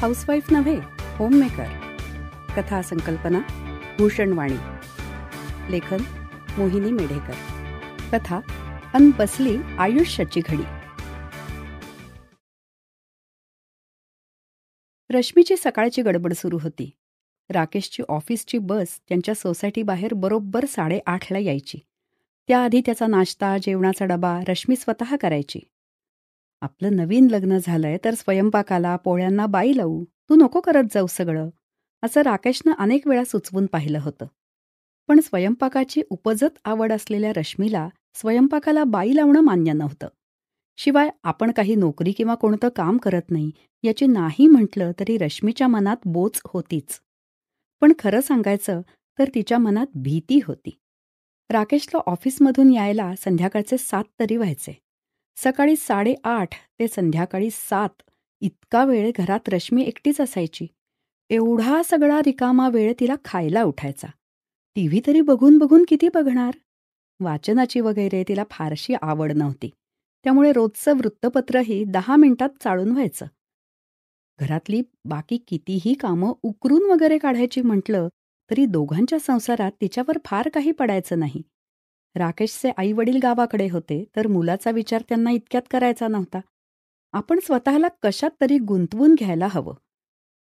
housewife नव्हे maker, कथा संकल्पना वाणी, लेखन मोहिनी मेढेकर कथा अन बसली आयुष्याची घडी रश्मीची सकाळची गडबड सुरू होती राकेशची ऑफिसची बस त्यांच्या सोसायटी बाहेर बरोबर साडेआठला यायची त्याआधी त्याचा नाश्ता जेवणाचा डबा रश्मी स्वतः करायची आपलं नवीन लग्न झालंय तर स्वयंपाकाला पोळ्यांना बाई लावू तू नको करत जाऊ सगळं असं राकेशनं अनेक वेळा सुचवून पाहिलं होतं पण स्वयंपाकाची उपजत आवड असलेल्या रश्मीला स्वयंपाकाला बाई लावणं मान्य नव्हतं शिवाय आपण काही नोकरी किंवा कोणतं काम करत नाही याची नाही म्हटलं तरी रश्मीच्या मनात बोच होतीच पण खरं सांगायचं तर तिच्या मनात भीती होती राकेशला ऑफिसमधून यायला संध्याकाळचे सात तरी व्हायचे सकाळी साडेआठ ते संध्याकाळी सात इतका वेळ घरात रश्मी एकटीच असायची एवढा सगळा रिकामा वेळ तिला खायला उठायचा टी तरी बघून बघून किती बघणार वाचनाची वगैरे तिला फारशी आवड नव्हती त्यामुळे रोजचं वृत्तपत्रही दहा मिनिटात चाळून व्हायचं घरातली बाकी कितीही कामं उकरून वगैरे काढायची म्हटलं तरी दोघांच्या संसारात तिच्यावर फार काही पडायचं नाही राकेशचे आई वडील गावाकडे होते तर मुलाचा विचार त्यांना इतक्यात करायचा नव्हता आपण स्वतःला कशात तरी गुंतवून घ्यायला हवं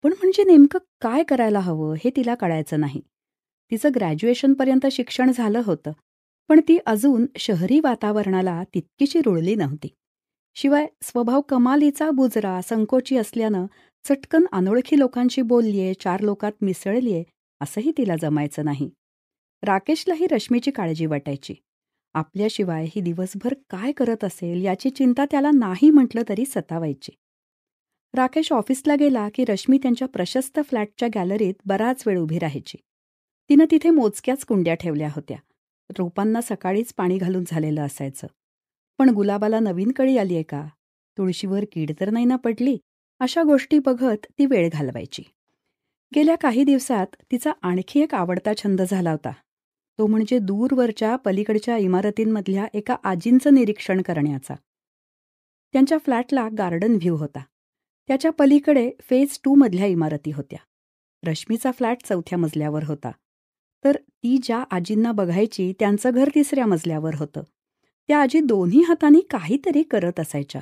पण म्हणजे नेमकं काय करायला हवं हे तिला कळायचं नाही तिचं ग्रॅज्युएशनपर्यंत शिक्षण झालं होतं पण ती अजून शहरी वातावरणाला तितकीशी रुळली नव्हती शिवाय स्वभाव कमालीचा बुजरा संकोची असल्यानं चटकन अनोळखी लोकांशी बोललीये चार लोकात मिसळलीये असंही तिला जमायचं नाही राकेशलाही रश्मीची काळजी वाटायची आपल्याशिवाय ही दिवसभर काय करत असेल याची चिंता त्याला नाही म्हटलं तरी सतावायची राकेश ऑफिसला गेला की रश्मी त्यांच्या प्रशस्त फ्लॅटच्या गॅलरीत बराच वेळ उभी राहायची तिनं तिथे मोजक्याच कुंड्या ठेवल्या होत्या रोपांना सकाळीच पाणी घालून झालेलं असायचं पण गुलाबाला नवीन कळी आलीये का तुळशीवर कीड तर नाही ना पडली अशा गोष्टी बघत ती वेळ घालवायची गेल्या काही दिवसात तिचा आणखी एक आवडता छंद झाला होता तो म्हणजे दूरवरच्या पलीकडच्या इमारतींमधल्या एका आजींचं निरीक्षण करण्याचा त्यांच्या फ्लॅटला गार्डन व्ह्यू होता त्याच्या पलीकडे फेज टू मधल्या इमारती होत्या रश्मीचा फ्लॅट चौथ्या मजल्यावर होता तर ती ज्या आजींना बघायची त्यांचं घर तिसऱ्या मजल्यावर होतं त्या आजी दोन्ही हातांनी काहीतरी करत असायच्या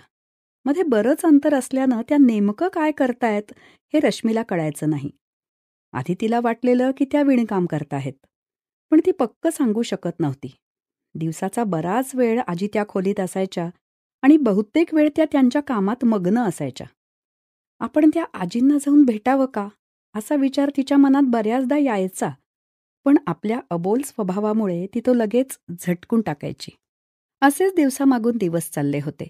मध्ये बरंच अंतर असल्यानं त्या नेमकं काय करतायत हे रश्मीला कळायचं नाही आधी तिला वाटलेलं की त्या विणकाम करताहेत पण ती पक्क सांगू शकत नव्हती दिवसाचा बराच वेळ आजी त्या खोलीत असायच्या आणि बहुतेक वेळ त्या त्यांच्या कामात मग्न असायच्या आपण त्या आजींना जाऊन भेटावं का असा विचार तिच्या मनात बऱ्याचदा यायचा पण आपल्या अबोल स्वभावामुळे ती तो लगेच झटकून टाकायची असेच दिवसामागून दिवस चालले होते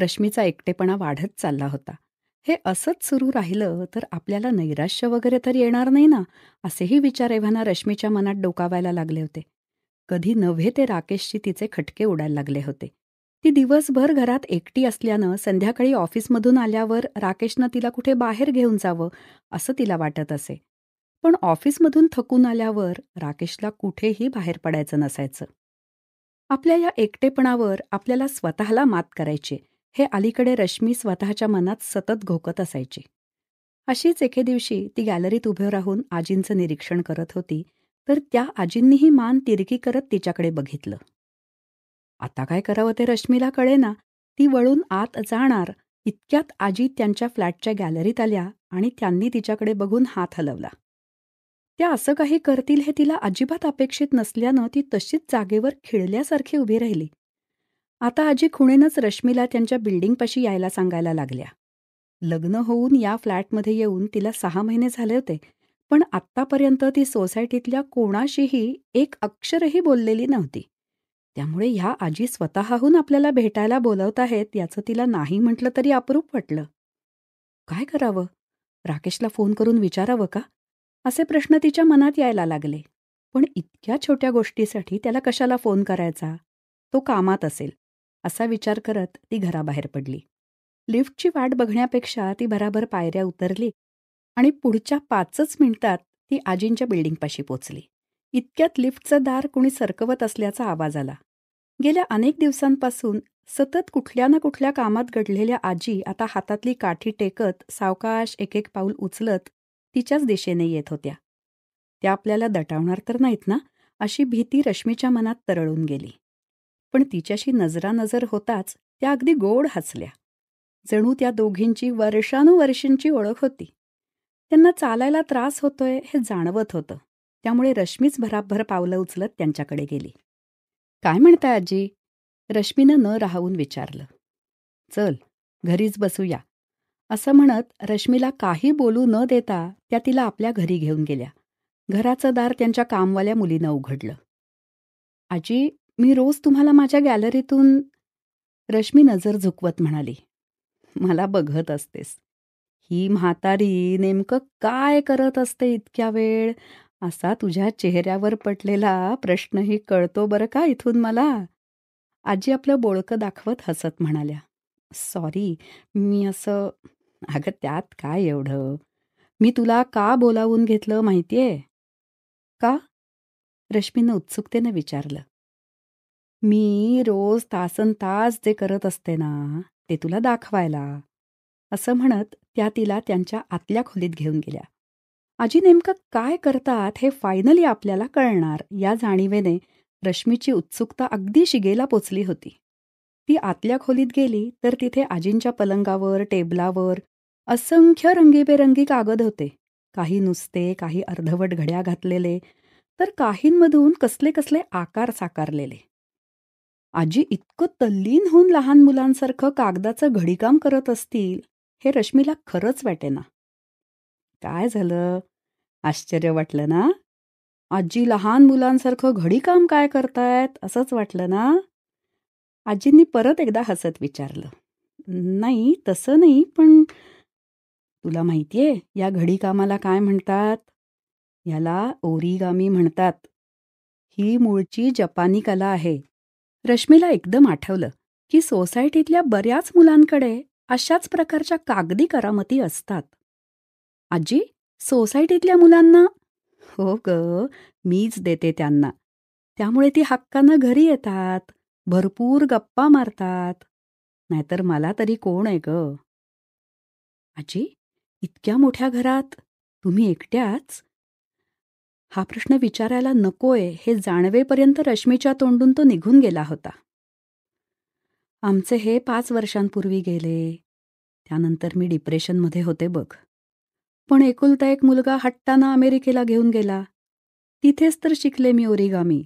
रश्मीचा एकटेपणा वाढत चालला होता हे असंच सुरू राहिलं तर आपल्याला नैराश्य वगैरे तर येणार नाही ना असेही विचार एव्हाना रश्मीच्या मनात डोकावायला लागले होते कधी नव्हे ते राकेशची तिचे खटके उडायला लागले होते ती दिवसभर घरात एकटी असल्यानं संध्याकाळी ऑफिसमधून आल्यावर राकेशनं तिला कुठे बाहेर घेऊन जावं असं तिला वाटत असे पण ऑफिसमधून थकून आल्यावर राकेशला कुठेही बाहेर पडायचं नसायचं आपल्या या एकटेपणावर आपल्याला स्वतःला मात करायची हे अलीकडे रश्मी स्वतःच्या मनात सतत घोकत असायची अशीच एके दिवशी ती गॅलरीत उभे राहून आजींचं निरीक्षण करत होती तर त्या आजींनीही मान तिरकी करत तिच्याकडे बघितलं आता काय करावं ते रश्मीला कळेना ती वळून आत जाणार इतक्यात आजी त्यांच्या फ्लॅटच्या गॅलरीत आल्या आणि त्यांनी तिच्याकडे बघून हात हलवला त्या असं काही करतील हे तिला अजिबात अपेक्षित नसल्यानं ती तशीच जागेवर खिळल्यासारखी उभी राहिली आता आजी खुणेनच रश्मीला त्यांच्या बिल्डिंगपाशी यायला सांगायला लागल्या लग्न होऊन या फ्लॅटमध्ये येऊन तिला सहा महिने झाले होते पण आत्तापर्यंत ती सोसायटीतल्या कोणाशीही एक अक्षरही बोललेली नव्हती त्यामुळे ह्या आजी स्वतःहून आपल्याला भेटायला बोलवत आहेत याचं तिला नाही म्हटलं तरी अपरूप वाटलं काय करावं राकेशला फोन करून विचारावं का असे प्रश्न तिच्या मनात यायला लागले पण इतक्या छोट्या गोष्टीसाठी त्याला कशाला फोन करायचा तो कामात असेल असा विचार करत ती घराबाहेर पडली लिफ्टची वाट बघण्यापेक्षा ती भराभर पायऱ्या उतरली आणि पुढच्या पाचच मिनिटात ती आजींच्या बिल्डिंगपाशी पोचली इतक्यात लिफ्टचं दार कोणी सरकवत असल्याचा आवाज आला गेल्या अनेक दिवसांपासून सतत कुठल्या ना कुठल्या कामात घडलेल्या आजी आता हातातली काठी टेकत सावकाश एक एक पाऊल उचलत तिच्याच दिशेने येत होत्या त्या आपल्याला दटावणार तर नाहीत ना अशी भीती रश्मीच्या मनात तरळून गेली पण तिच्याशी नजरानजर होताच त्या अगदी गोड हसल्या जणू त्या दोघींची वर्षानुवर्षींची ओळख होती त्यांना चालायला त्रास होतोय हे जाणवत होतं त्यामुळे रश्मीच भराभर पावलं उचलत त्यांच्याकडे गेली काय म्हणताय आजी रश्मीनं न राहून विचारलं चल घरीच बसूया असं म्हणत रश्मीला काही बोलू न देता त्या तिला आपल्या घरी घेऊन गेल्या घराचं दार त्यांच्या कामवाल्या मुलीनं उघडलं आजी मी रोज तुम्हाला माझ्या गॅलरीतून रश्मी नजर झुकवत म्हणाली मला बघत असतेस ही म्हातारी नेमकं काय करत असते इतक्या वेळ असा तुझ्या चेहऱ्यावर पटलेला प्रश्नही कळतो बरं का इथून मला आजी आपलं बोळकं दाखवत हसत म्हणाल्या सॉरी मी असं अगं त्यात काय एवढं मी तुला का बोलावून घेतलं माहितीये का रश्मीनं उत्सुकतेनं विचारलं मी रोज तासन तास जे करत असते ना ते तुला दाखवायला असं म्हणत त्या तिला त्यांच्या आतल्या खोलीत घेऊन गेल्या आजी नेमकं काय करतात हे फायनली आपल्याला कळणार या जाणीवेने रश्मीची उत्सुकता अगदी शिगेला पोचली होती ती आतल्या खोलीत गेली तर तिथे आजींच्या पलंगावर टेबलावर असंख्य रंगीबेरंगी कागद होते काही नुसते काही अर्धवट घड्या घातलेले तर काहींमधून कसले कसले आकार साकारलेले आजी इतकं तल्लीन होऊन लहान मुलांसारखं कागदाचं घडीकाम करत असतील हे रश्मीला खरंच ना काय झालं आश्चर्य वाटलं ना आजी लहान मुलांसारखं घडीकाम काय करतायत असंच वाटलं ना आजींनी परत एकदा हसत विचारलं नाही तसं नाही पण तुला माहितीये या घडीकामाला काय म्हणतात याला ओरिगामी म्हणतात ही मूळची जपानी कला आहे रश्मीला एकदम आठवलं की सोसायटीतल्या बऱ्याच मुलांकडे अशाच प्रकारच्या कागदी करामती असतात आजी सोसायटीतल्या मुलांना हो ग मीच देते त्यांना त्यामुळे ती हक्कानं घरी येतात भरपूर गप्पा मारतात नाहीतर मला तरी कोण आहे ग आजी इतक्या मोठ्या घरात तुम्ही एकट्याच हा प्रश्न विचारायला नकोय हे जाणवेपर्यंत रश्मीच्या तोंडून तो निघून गेला होता आमचे हे पाच वर्षांपूर्वी गेले त्यानंतर मी डिप्रेशनमध्ये होते बघ पण एकुलता एक मुलगा हट्टाना अमेरिकेला घेऊन गेला तिथेच तर शिकले मी ओरिगामी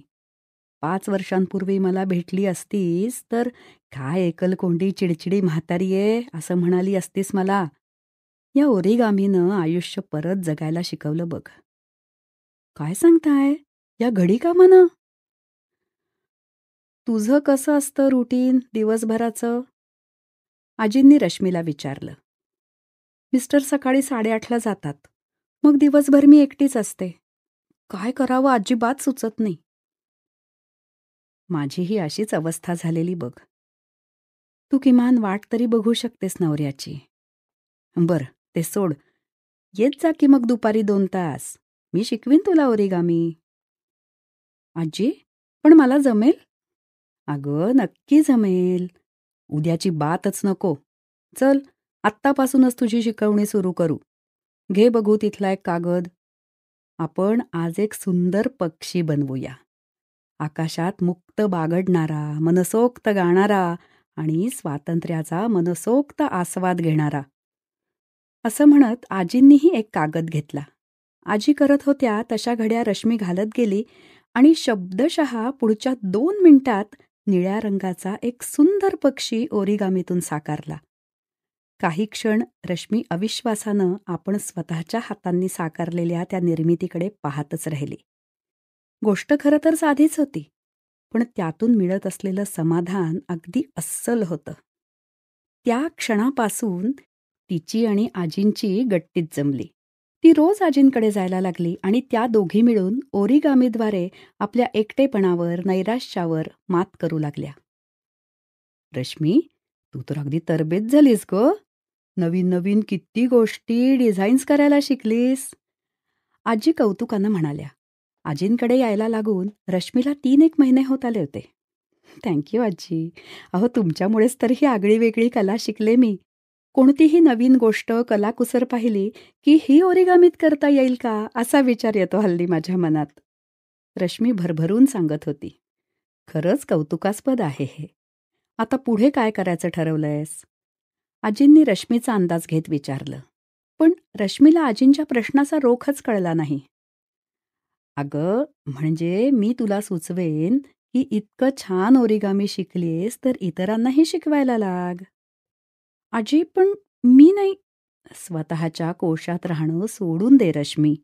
पाच वर्षांपूर्वी मला भेटली असतीस तर काय एकलकोंडी चिडचिडी म्हातारीये असं म्हणाली असतीस मला या ओरिगामीनं आयुष्य परत जगायला शिकवलं बघ काय सांगताय या घडी का म्हणा तुझं कसं असतं रुटीन दिवसभराचं आजींनी रश्मीला विचारलं मिस्टर सकाळी साडेआठला जातात मग दिवसभर मी एकटीच असते काय करावं अजिबात सुचत नाही माझीही अशीच अवस्था झालेली बघ तू किमान वाट तरी बघू शकतेस नवऱ्याची बर ते सोड येत जा की मग दुपारी दोन तास मी शिकवीन तुला ओरिगामी आजी पण मला जमेल अगं नक्की जमेल उद्याची बातच नको चल आत्तापासूनच तुझी शिकवणी सुरू करू घे बघू तिथला एक कागद आपण आज एक सुंदर पक्षी बनवूया आकाशात मुक्त बागडणारा मनसोक्त गाणारा आणि स्वातंत्र्याचा मनसोक्त आस्वाद घेणारा असं म्हणत आजींनीही एक कागद घेतला आजी करत होत्या तशा घड्या रश्मी घालत गेली आणि शब्दशहा पुढच्या दोन मिनिटात निळ्या रंगाचा एक सुंदर पक्षी ओरिगामीतून साकारला काही क्षण रश्मी अविश्वासानं आपण स्वतःच्या हातांनी साकारलेल्या त्या निर्मितीकडे पाहतच राहिली गोष्ट खरं तर साधीच होती पण त्यातून मिळत असलेलं समाधान अगदी अस्सल होतं त्या क्षणापासून तिची आणि आजींची गट्टीत जमली ती रोज आजींकडे जायला लागली आणि त्या दोघी मिळून ओरिगामीद्वारे आपल्या एकटेपणावर नैराश्यावर मात करू लागल्या रश्मी तू तर अगदी तरबेज झालीस ग नवीन नवीन किती गोष्टी डिझाईन्स करायला शिकलीस आजी कौतुकानं म्हणाल्या आजींकडे यायला लागून रश्मीला तीन एक महिने होत आले होते थँक्यू आजी अहो तुमच्यामुळेच तर ही आगळीवेगळी वेगळी कला शिकले मी कोणतीही नवीन गोष्ट कलाकुसर पाहिली की ही ओरिगामीत करता येईल का असा विचार येतो हल्ली माझ्या मनात रश्मी भरभरून सांगत होती खरंच कौतुकास्पद आहे हे आता पुढे काय करायचं ठरवलंयस आजींनी रश्मीचा अंदाज घेत विचारलं पण रश्मीला आजींच्या प्रश्नाचा रोखच कळला नाही अग म्हणजे मी तुला सुचवेन की इतकं छान ओरिगामी शिकलीस तर इतरांनाही शिकवायला लाग आजी पण मी नाही स्वतःच्या कोशात राहणं सोडून दे रश्मी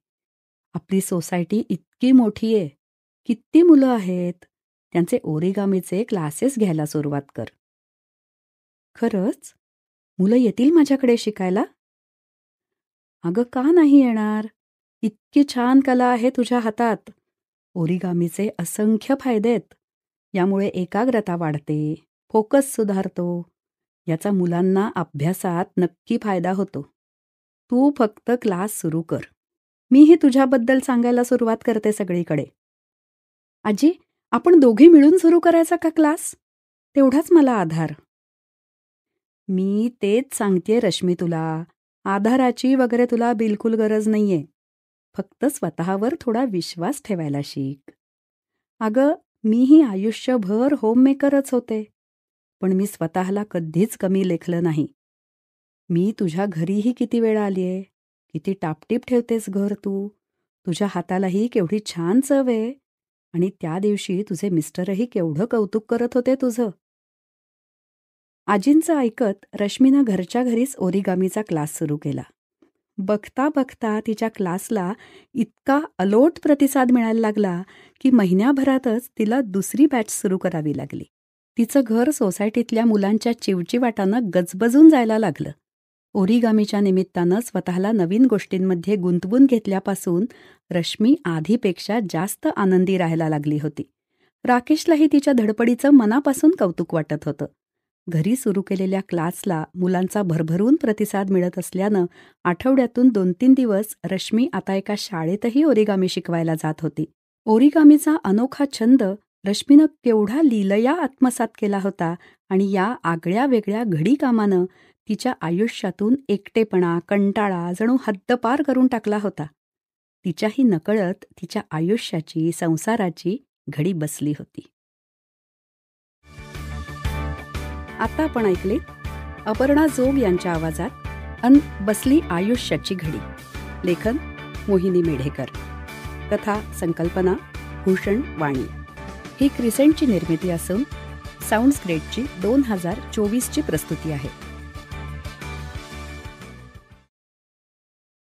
आपली सोसायटी इतकी मोठी आहे किती मुलं आहेत त्यांचे ओरिगामीचे क्लासेस घ्यायला सुरुवात कर खरंच मुलं येतील माझ्याकडे शिकायला अगं का नाही येणार इतकी छान कला आहे तुझ्या हातात ओरिगामीचे असंख्य फायदेत यामुळे एकाग्रता वाढते फोकस सुधारतो याचा मुलांना अभ्यासात नक्की फायदा होतो तू फक्त क्लास सुरू कर मीही तुझ्याबद्दल सांगायला सुरुवात करते सगळीकडे आजी आपण दोघी मिळून सुरू करायचा का क्लास तेवढाच मला आधार मी तेच सांगते रश्मी तुला आधाराची वगैरे तुला बिलकुल गरज नाहीये फक्त स्वतःवर थोडा विश्वास ठेवायला शिक अगं मीही आयुष्यभर होममेकरच होते पण मी स्वतःला कधीच कमी लेखलं नाही मी तुझ्या घरीही किती वेळा आलीये किती टापटीप ठेवतेस घर तू तुझ्या हातालाही केवढी छान चव आहे आणि त्या दिवशी तुझे मिस्टरही केवढं कौतुक करत होते तुझं आजींचं ऐकत रश्मीनं घरच्या घरीच ओरिगामीचा क्लास सुरू केला बघता बघता तिच्या क्लासला इतका अलोट प्रतिसाद मिळायला लागला की महिन्याभरातच तिला दुसरी बॅच सुरू करावी लागली तिचं घर सोसायटीतल्या मुलांच्या चिवचिवाटानं गजबजून जायला लागलं ओरिगामीच्या निमित्तानं स्वतःला नवीन गोष्टींमध्ये गुंतवून घेतल्यापासून रश्मी आधीपेक्षा जास्त आनंदी राहायला लागली होती राकेशलाही तिच्या धडपडीचं मनापासून कौतुक वाटत होतं घरी सुरू केलेल्या क्लासला मुलांचा भरभरून प्रतिसाद मिळत असल्यानं आठवड्यातून दोन तीन दिवस रश्मी आता एका शाळेतही ओरिगामी शिकवायला जात होती ओरिगामीचा अनोखा छंद रश्मीनं केवढा लीलया आत्मसात केला होता आणि या आगळ्या वेगळ्या कामानं तिच्या आयुष्यातून एकटेपणा कंटाळा जणू हद्दपार करून टाकला होता तिच्याही नकळत तिच्या आयुष्याची संसाराची घडी बसली होती आता आपण ऐकले अपर्णा जोग यांच्या आवाजात अन बसली आयुष्याची घडी लेखन मोहिनी मेढेकर कथा संकल्पना भूषण वाणी ही क्रिसेंटची निर्मिती असून साऊंडस्क्रेटची दोन हजार चोवीसची प्रस्तुती आहे